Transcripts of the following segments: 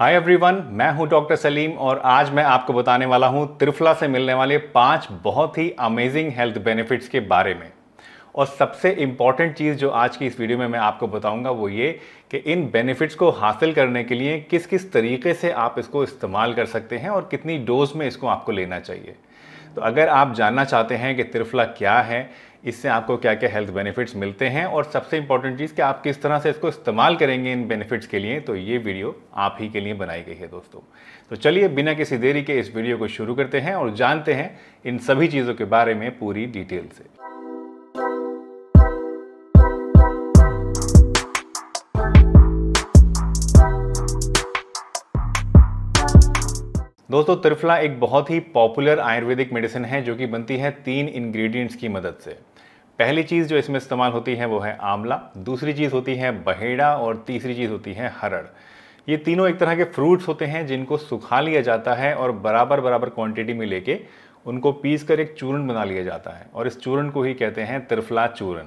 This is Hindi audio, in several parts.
हाय एवरीवन मैं हूं डॉक्टर सलीम और आज मैं आपको बताने वाला हूं त्रिफला से मिलने वाले पांच बहुत ही अमेजिंग हेल्थ बेनिफिट्स के बारे में और सबसे इम्पॉर्टेंट चीज़ जो आज की इस वीडियो में मैं आपको बताऊंगा वो ये कि इन बेनिफिट्स को हासिल करने के लिए किस किस तरीके से आप इसको इस्तेमाल कर सकते हैं और कितनी डोज में इसको आपको लेना चाहिए तो अगर आप जानना चाहते हैं कि त्रिफला क्या है इससे आपको क्या क्या हेल्थ बेनिफिट्स मिलते हैं और सबसे इंपॉर्टेंट चीज़ कि आप किस तरह से इसको इस्तेमाल करेंगे इन बेनिफिट्स के लिए तो ये वीडियो आप ही के लिए बनाई गई है दोस्तों तो चलिए बिना किसी देरी के इस वीडियो को शुरू करते हैं और जानते हैं इन सभी चीज़ों के बारे में पूरी डिटेल से दोस्तों त्रिफला एक बहुत ही पॉपुलर आयुर्वेदिक मेडिसिन है जो कि बनती है तीन इंग्रेडिएंट्स की मदद से पहली चीज़ जो इसमें इस्तेमाल होती है वो है आंवला दूसरी चीज़ होती है बहेड़ा और तीसरी चीज़ होती है हरड़ ये तीनों एक तरह के फ्रूट्स होते हैं जिनको सुखा लिया जाता है और बराबर बराबर क्वांटिटी में लेके उनको पीस कर एक चूर्ण बना लिया जाता है और इस चूर्ण को ही कहते हैं त्रिफला चूर्ण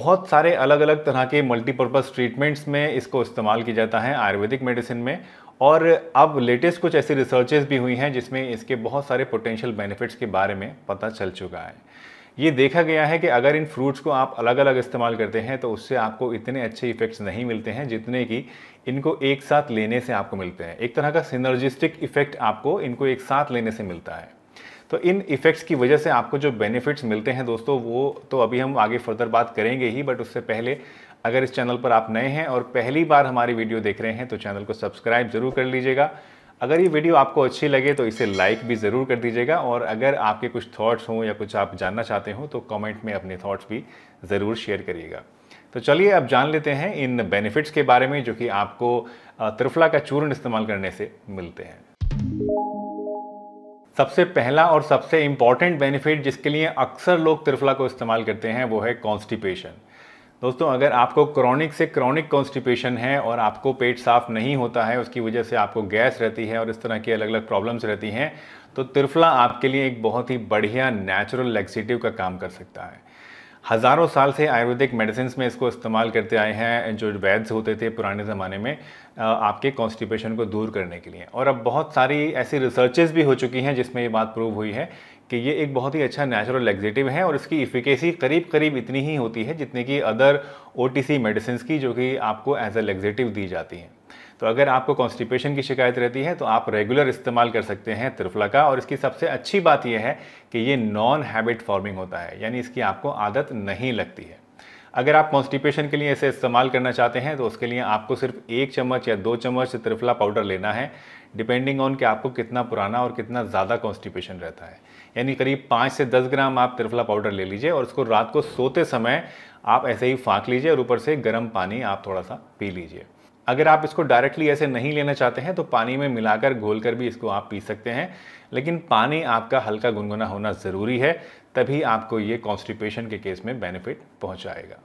बहुत सारे अलग अलग तरह के मल्टीपर्पज़ ट्रीटमेंट्स में इसको इस्तेमाल किया जाता है आयुर्वेदिक मेडिसिन में और अब लेटेस्ट कुछ ऐसी रिसर्चेज भी हुई हैं जिसमें इसके बहुत सारे पोटेंशियल बेनिफिट्स के बारे में पता चल चुका है ये देखा गया है कि अगर इन फ्रूट्स को आप अलग अलग इस्तेमाल करते हैं तो उससे आपको इतने अच्छे इफ़ेक्ट्स नहीं मिलते हैं जितने कि इनको एक साथ लेने से आपको मिलते हैं एक तरह का सिनर्जिस्टिक इफ़ेक्ट आपको इनको एक साथ लेने से मिलता है तो इन इफ़ेक्ट्स की वजह से आपको जो बेनिफिट्स मिलते हैं दोस्तों वो तो अभी हम आगे फर्दर बात करेंगे ही बट उससे पहले अगर इस चैनल पर आप नए हैं और पहली बार हमारी वीडियो देख रहे हैं तो चैनल को सब्सक्राइब ज़रूर कर लीजिएगा अगर ये वीडियो आपको अच्छी लगे तो इसे लाइक भी ज़रूर कर दीजिएगा और अगर आपके कुछ थॉट्स हों या कुछ आप जानना चाहते हो तो कमेंट में अपने थॉट्स भी ज़रूर शेयर करिएगा तो चलिए अब जान लेते हैं इन बेनिफिट्स के बारे में जो कि आपको त्रिफला का चूर्ण इस्तेमाल करने से मिलते हैं सबसे पहला और सबसे इम्पॉर्टेंट बेनिफिट जिसके लिए अक्सर लोग त्रिफला को इस्तेमाल करते हैं वो है कॉन्स्टिपेशन दोस्तों अगर आपको क्रॉनिक से क्रॉनिक कॉन्स्टिपेशन है और आपको पेट साफ नहीं होता है उसकी वजह से आपको गैस रहती है और इस तरह की अलग अलग प्रॉब्लम्स रहती हैं तो त्रिफला आपके लिए एक बहुत ही बढ़िया नेचुरल लैक्सीटिव का काम कर सकता है हज़ारों साल से आयुर्वेदिक मेडिसिन में इसको इस्तेमाल करते आए हैं जो वैद्य होते थे पुराने ज़माने में आपके कॉन्स्टिपेशन को दूर करने के लिए और अब बहुत सारी ऐसी रिसर्चेज भी हो चुकी हैं जिसमें ये बात प्रूव हुई है कि ये एक बहुत ही अच्छा नेचुरल लैक्सेटिव है और इसकी इफिकेसी करीब करीब इतनी ही होती है जितने कि अदर ओ टी मेडिसिन की जो कि आपको एज अ लैक्सेटिव दी जाती हैं तो अगर आपको कॉन्स्टिपेशन की शिकायत रहती है तो आप रेगुलर इस्तेमाल कर सकते हैं त्रिफला का और इसकी सबसे अच्छी बात यह है कि ये नॉन हैबिट फॉर्मिंग होता है यानी इसकी आपको आदत नहीं लगती है अगर आप कॉन्स्टिपेशन के लिए इसे इस्तेमाल करना चाहते हैं तो उसके लिए आपको सिर्फ एक चम्मच या दो चम्मच त्रिफला पाउडर लेना है डिपेंडिंग ऑन कि आपको कितना पुराना और कितना ज़्यादा कॉन्स्टिपेशन रहता है यानी करीब पाँच से दस ग्राम आप त्रिफला पाउडर ले लीजिए और उसको रात को सोते समय आप ऐसे ही फाँक लीजिए और ऊपर से गर्म पानी आप थोड़ा सा पी लीजिए अगर आप इसको डायरेक्टली ऐसे नहीं लेना चाहते हैं तो पानी में मिलाकर घोल कर भी इसको आप पी सकते हैं लेकिन पानी आपका हल्का गुनगुना होना ज़रूरी है तभी आपको ये कॉन्स्टिपेशन के केस में बेनिफिट पहुंचाएगा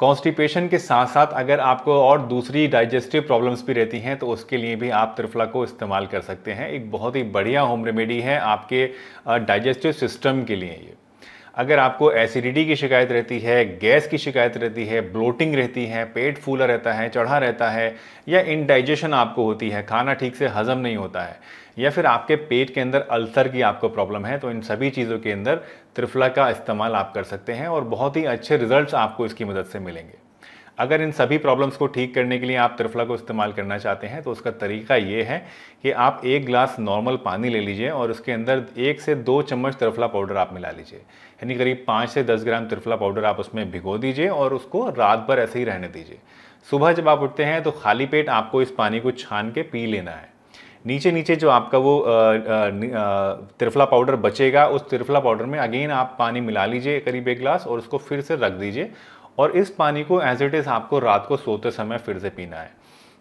कॉन्स्टिपेशन के साथ साथ अगर आपको और दूसरी डाइजेस्टिव प्रॉब्लम्स भी रहती हैं तो उसके लिए भी आप त्रिफला को इस्तेमाल कर सकते हैं एक बहुत ही बढ़िया होम रेमेडी है आपके डाइजेस्टिव सिस्टम के लिए ये अगर आपको एसिडिटी की शिकायत रहती है गैस की शिकायत रहती है ब्लोटिंग रहती है पेट फूला रहता है चढ़ा रहता है या इनडाइजेशन आपको होती है खाना ठीक से हजम नहीं होता है या फिर आपके पेट के अंदर अल्सर की आपको प्रॉब्लम है तो इन सभी चीज़ों के अंदर त्रिफला का इस्तेमाल आप कर सकते हैं और बहुत ही अच्छे रिजल्ट आपको इसकी मदद से मिलेंगे अगर इन सभी प्रॉब्लम्स को ठीक करने के लिए आप त्रिफला को इस्तेमाल करना चाहते हैं तो उसका तरीका ये है कि आप एक ग्लास नॉर्मल पानी ले लीजिए और उसके अंदर एक से दो चम्मच त्रिफला पाउडर आप मिला लीजिए यानी करीब पाँच से दस ग्राम त्रिफला पाउडर आप उसमें भिगो दीजिए और उसको रात भर ऐसे ही रहने दीजिए सुबह जब आप उठते हैं तो खाली पेट आपको इस पानी को छान के पी लेना है नीचे नीचे जो आपका वो त्रिफला पाउडर बचेगा उस त्रिफला पाउडर में अगेन आप पानी मिला लीजिए करीब एक गिलास और उसको फिर से रख दीजिए और इस पानी को एज इट इज़ आपको रात को सोते समय फिर से पीना है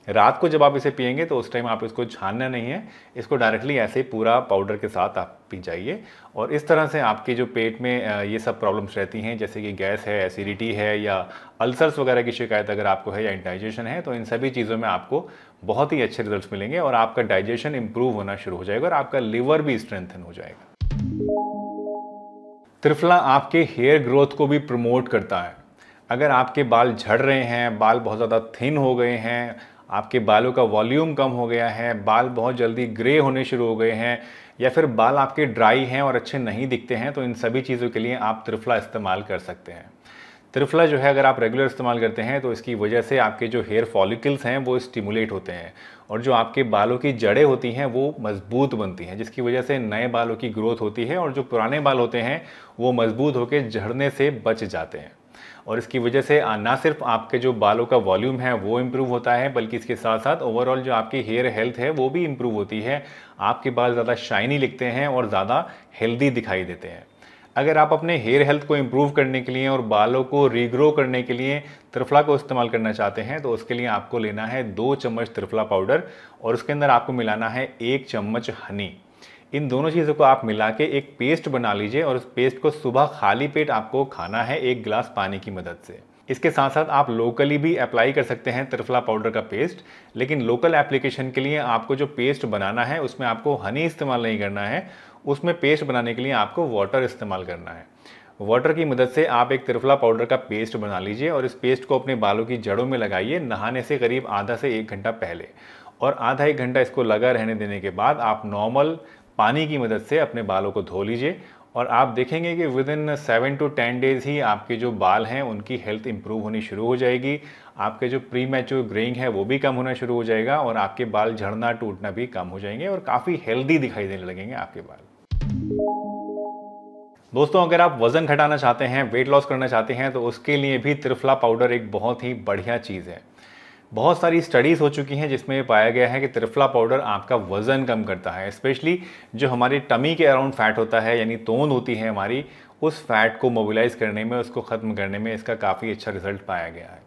रात को जब आप इसे पियेंगे तो उस टाइम आप इसको छानना नहीं है इसको डायरेक्टली ऐसे ही पूरा पाउडर के साथ आप पी जाइए और इस तरह से आपके जो पेट में ये सब प्रॉब्लम्स रहती हैं जैसे कि गैस है एसिडिटी है या अल्सर्स वगैरह की शिकायत अगर आपको है या इंडाइजेशन है तो इन सभी चीज़ों में आपको बहुत ही अच्छे रिजल्ट मिलेंगे और आपका डाइजेशन इम्प्रूव होना शुरू हो जाएगा और आपका लिवर भी स्ट्रेंथन हो जाएगा त्रिफला आपके हेयर ग्रोथ को भी प्रमोट करता है अगर आपके बाल झड़ रहे हैं बाल बहुत ज़्यादा थिन हो गए हैं आपके बालों का वॉल्यूम कम हो गया है बाल बहुत जल्दी ग्रे होने शुरू हो गए हैं या फिर बाल आपके ड्राई हैं और अच्छे नहीं दिखते हैं तो इन सभी चीज़ों के लिए आप त्रिफला इस्तेमाल कर सकते हैं त्रिफला जो है अगर आप रेगुलर इस्तेमाल करते हैं तो इसकी वजह से आपके जो हेयर फॉलिकल्स हैं वो स्टिमुलेट होते हैं और जो आपके बालों की जड़ें होती हैं वो मजबूत बनती हैं जिसकी वजह से नए बालों की ग्रोथ होती है और जो पुराने बाल होते हैं वो मजबूत होकर झड़ने से बच जाते हैं और इसकी वजह से ना सिर्फ आपके जो बालों का वॉल्यूम है वो इम्प्रूव होता है बल्कि इसके साथ साथ ओवरऑल जो आपकी हेयर हेल्थ है वो भी इम्प्रूव होती है आपके बाल ज़्यादा शाइनी लिखते हैं और ज़्यादा हेल्दी दिखाई देते हैं अगर आप अपने हेयर हेल्थ को इम्प्रूव करने के लिए और बालों को रीग्रो करने के लिए त्रिफला को इस्तेमाल करना चाहते हैं तो उसके लिए आपको लेना है दो चम्मच त्रिफला पाउडर और उसके अंदर आपको मिलाना है एक चम्मच हनी इन दोनों चीज़ों को आप मिला के एक पेस्ट बना लीजिए और उस पेस्ट को सुबह खाली पेट आपको खाना है एक गिलास पानी की मदद से इसके साथ साथ आप लोकली भी अप्लाई कर सकते हैं त्रिफला पाउडर का पेस्ट लेकिन लोकल एप्लीकेशन के लिए आपको जो पेस्ट बनाना है उसमें आपको हनी इस्तेमाल नहीं करना है उसमें पेस्ट बनाने के लिए आपको वाटर इस्तेमाल करना है वाटर की मदद से आप एक त्रिफला पाउडर का पेस्ट बना लीजिए और इस पेस्ट को अपने बालों की जड़ों में लगाइए नहाने से करीब आधा से एक घंटा पहले और आधा एक घंटा इसको लगा रहने देने के बाद आप नॉर्मल पानी की मदद से अपने बालों को धो लीजिए और आप देखेंगे कि within seven to ten days ही आपके जो बाल हैं उनकी हेल्थ इंप्रूव होनी शुरू हो जाएगी आपके जो प्री मैच्योर ग्रेइंग है वो भी कम होना शुरू हो जाएगा और आपके बाल झड़ना टूटना भी कम हो जाएंगे और काफ़ी हेल्दी दिखाई देने लगेंगे आपके बाल दोस्तों अगर आप वज़न घटाना चाहते हैं वेट लॉस करना चाहते हैं तो उसके लिए भी त्रिफला पाउडर एक बहुत ही बढ़िया चीज़ है बहुत सारी स्टडीज़ हो चुकी हैं जिसमें पाया गया है कि त्रिफला पाउडर आपका वज़न कम करता है स्पेशली जो हमारी टमी के अराउंड फैट होता है यानी तोन होती है हमारी उस फैट को मोबिलाइज़ करने में उसको ख़त्म करने में इसका काफ़ी अच्छा रिजल्ट पाया गया है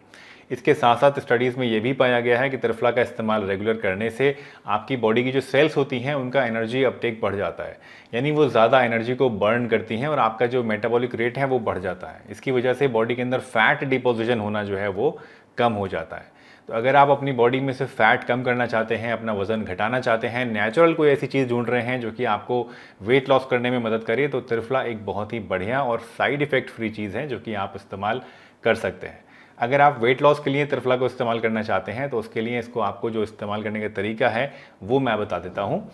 इसके साथ साथ स्टडीज़ में ये भी पाया गया है कि त्रिफला का इस्तेमाल रेगुलर करने से आपकी बॉडी की जो सेल्स होती हैं उनका एनर्जी अपटेक बढ़ जाता है यानी वो ज़्यादा एनर्जी को बर्न करती हैं और आपका जो मेटाबॉलिक रेट है वो बढ़ जाता है इसकी वजह से बॉडी के अंदर फैट डिपोजिशन होना जो है वो कम हो जाता है तो अगर आप अपनी बॉडी में से फैट कम करना चाहते हैं अपना वजन घटाना चाहते हैं नेचुरल कोई ऐसी चीज़ ढूंढ रहे हैं जो कि आपको वेट लॉस करने में मदद करे तो त्रिफला एक बहुत ही बढ़िया और साइड इफ़ेक्ट फ्री चीज़ है जो कि आप इस्तेमाल कर सकते हैं अगर आप वेट लॉस के लिए त्रिफला को इस्तेमाल करना चाहते हैं तो उसके लिए इसको आपको जो इस्तेमाल करने का तरीका है वो मैं बता देता हूँ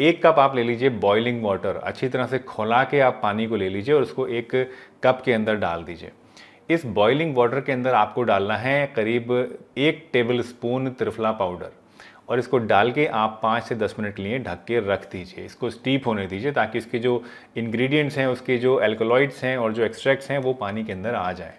एक कप आप ले लीजिए बॉइलिंग वाटर अच्छी तरह से खोला के आप पानी को ले लीजिए और उसको एक कप के अंदर डाल दीजिए इस बॉइलिंग वाटर के अंदर आपको डालना है करीब एक टेबल स्पून त्रिफला पाउडर और इसको डाल के आप पाँच से दस मिनट लिए ढक के रख दीजिए इसको स्टीप होने दीजिए ताकि इसके जो इंग्रेडिएंट्स हैं उसके जो एल्कोलॉइड्स हैं और जो एक्सट्रैक्ट्स हैं वो पानी के अंदर आ जाए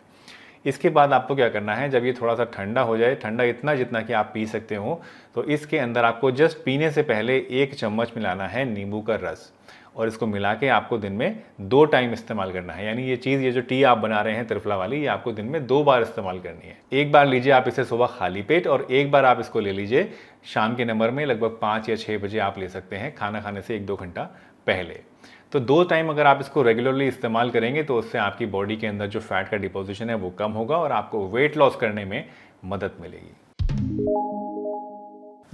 इसके बाद आपको क्या करना है जब ये थोड़ा सा ठंडा हो जाए ठंडा इतना जितना कि आप पी सकते हो तो इसके अंदर आपको जस्ट पीने से पहले एक चम्मच मिलाना है नींबू का रस और इसको मिला के आपको दिन में दो टाइम इस्तेमाल करना है यानी ये चीज़ ये जो टी आप बना रहे हैं त्रिफला वाली ये आपको दिन में दो बार इस्तेमाल करनी है एक बार लीजिए आप इसे सुबह खाली पेट और एक बार आप इसको ले लीजिए शाम के नंबर में लगभग पाँच या छः बजे आप ले सकते हैं खाना खाने से एक दो घंटा पहले तो दो टाइम अगर आप इसको रेगुलरली इस्तेमाल करेंगे तो उससे आपकी बॉडी के अंदर जो फैट का डिपोजिशन है वो कम होगा और आपको वेट लॉस करने में मदद मिलेगी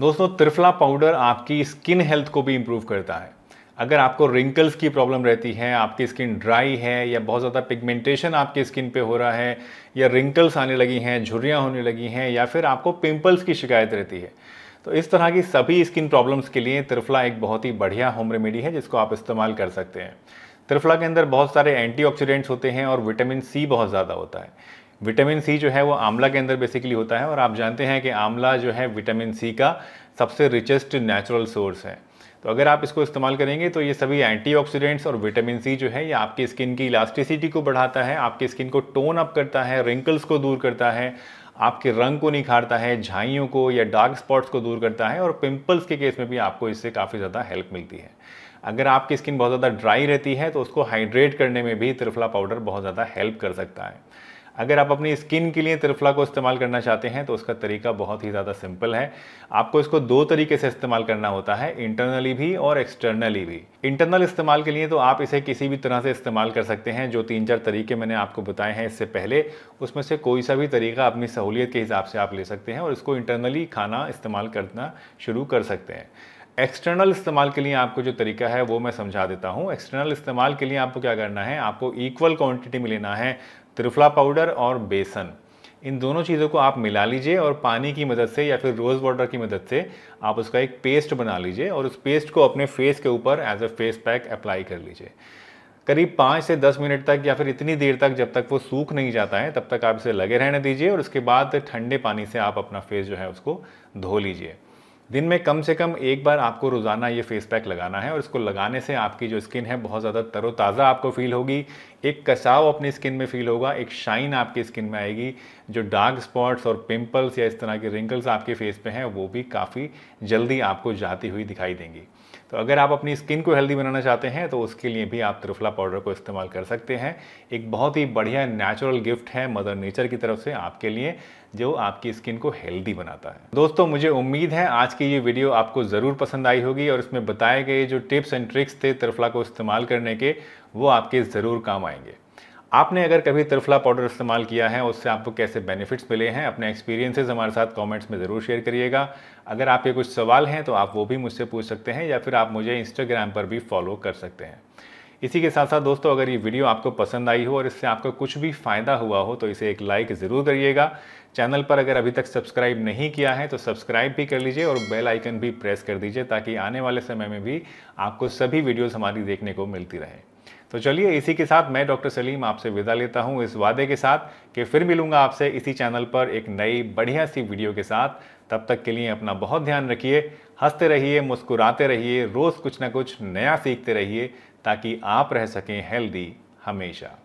दोस्तों त्रिफला पाउडर आपकी स्किन हेल्थ को भी इम्प्रूव करता है अगर आपको रिंकल्स की प्रॉब्लम रहती है आपकी स्किन ड्राई है या बहुत ज़्यादा पिगमेंटेशन आपकी स्किन पे हो रहा है या रिंकल्स आने लगी हैं झुर्रियाँ होने लगी हैं या फिर आपको पिंपल्स की शिकायत रहती है तो इस तरह की सभी स्किन प्रॉब्लम्स के लिए त्रिफला एक बहुत ही बढ़िया होम रेमेडी है जिसको आप इस्तेमाल कर सकते हैं त्रिफला के अंदर बहुत सारे एंटीऑक्सीडेंट्स होते हैं और विटामिन सी बहुत ज़्यादा होता है विटामिन सी जो है वो आंवला के अंदर बेसिकली होता है और आप जानते हैं कि आंवला जो है विटामिन सी का सबसे रिचेस्ट नेचुरल सोर्स है तो अगर आप इसको इस्तेमाल करेंगे तो ये सभी एंटीऑक्सीडेंट्स और विटामिन सी जो है ये आपकी स्किन की इलास्टिसिटी को बढ़ाता है आपकी स्किन को टोन अप करता है रिंकल्स को दूर करता है आपके रंग को निखारता है झाइयों को या डार्क स्पॉट्स को दूर करता है और पिंपल्स के केस में भी आपको इससे काफ़ी ज़्यादा हेल्प मिलती है अगर आपकी स्किन बहुत ज़्यादा ड्राई रहती है तो उसको हाइड्रेट करने में भी त्रिफला पाउडर बहुत ज़्यादा हेल्प कर सकता है अगर आप अपनी स्किन के लिए त्रिफला को इस्तेमाल करना चाहते हैं तो उसका तरीका बहुत ही ज़्यादा सिंपल है आपको इसको दो तरीके से इस्तेमाल करना होता है इंटरनली भी और एक्सटर्नली भी इंटरनल इस्तेमाल के लिए तो आप इसे किसी भी तरह से इस्तेमाल कर सकते हैं जो तीन चार तरीके मैंने आपको बताए हैं इससे पहले उसमें से कोई सा भी तरीका अपनी सहूलियत के हिसाब से आप ले सकते हैं और इसको इंटरनली खाना इस्तेमाल करना शुरू कर सकते हैं एक्सटर्नल इस्तेमाल के लिए आपको जो तरीका है वो मैं समझा देता हूँ एक्सटर्नल इस्तेमाल के लिए आपको क्या करना है आपको इक्वल क्वांटिटी में लेना है त्रिफला पाउडर और बेसन इन दोनों चीज़ों को आप मिला लीजिए और पानी की मदद से या फिर रोज़ वाटर की मदद से आप उसका एक पेस्ट बना लीजिए और उस पेस्ट को अपने फेस के ऊपर as a face pack apply कर लीजिए करीब पाँच से दस मिनट तक या फिर इतनी देर तक जब तक वो सूख नहीं जाता है तब तक आप इसे लगे रहने दीजिए और उसके बाद ठंडे पानी से आप अपना फेस जो है उसको धो लीजिए दिन में कम से कम एक बार आपको रोज़ाना ये फेस पैक लगाना है और इसको लगाने से आपकी जो स्किन है बहुत ज़्यादा तरोताज़ा आपको फील होगी एक कसाव अपनी स्किन में फील होगा एक शाइन आपकी स्किन में आएगी जो डार्क स्पॉट्स और पिंपल्स या इस तरह के रिंकल्स आपके फेस पे हैं वो भी काफ़ी जल्दी आपको जाती हुई दिखाई देंगी तो अगर आप अपनी स्किन को हेल्दी बनाना चाहते हैं तो उसके लिए भी आप त्रिफला पाउडर को इस्तेमाल कर सकते हैं एक बहुत ही बढ़िया नेचुरल गिफ्ट है मदर नेचर की तरफ से आपके लिए जो आपकी स्किन को हेल्दी बनाता है दोस्तों मुझे उम्मीद है आज की ये वीडियो आपको ज़रूर पसंद आई होगी और इसमें बताए गए जो टिप्स एंड ट्रिक्स थे त्रिफला को इस्तेमाल करने के वो आपके ज़रूर काम आएंगे आपने अगर कभी त्रिफला पाउडर इस्तेमाल किया है उससे आपको कैसे बेनिफिट्स मिले हैं अपने एक्सपीरियंसेस हमारे साथ कमेंट्स में ज़रूर शेयर करिएगा अगर आपके कुछ सवाल हैं तो आप वो भी मुझसे पूछ सकते हैं या फिर आप मुझे इंस्टाग्राम पर भी फॉलो कर सकते हैं इसी के साथ साथ दोस्तों अगर ये वीडियो आपको पसंद आई हो और इससे आपको कुछ भी फ़ायदा हुआ हो तो इसे एक लाइक ज़रूर करिएगा चैनल पर अगर अभी तक सब्सक्राइब नहीं किया है तो सब्सक्राइब भी कर लीजिए और बेल आइकन भी प्रेस कर दीजिए ताकि आने वाले समय में भी आपको सभी वीडियोज़ हमारी देखने को मिलती रहें तो चलिए इसी के साथ मैं डॉक्टर सलीम आपसे विदा लेता हूँ इस वादे के साथ कि फिर मिलूंगा आपसे इसी चैनल पर एक नई बढ़िया सी वीडियो के साथ तब तक के लिए अपना बहुत ध्यान रखिए हंसते रहिए मुस्कुराते रहिए रोज़ कुछ ना कुछ नया सीखते रहिए ताकि आप रह सकें हेल्दी हमेशा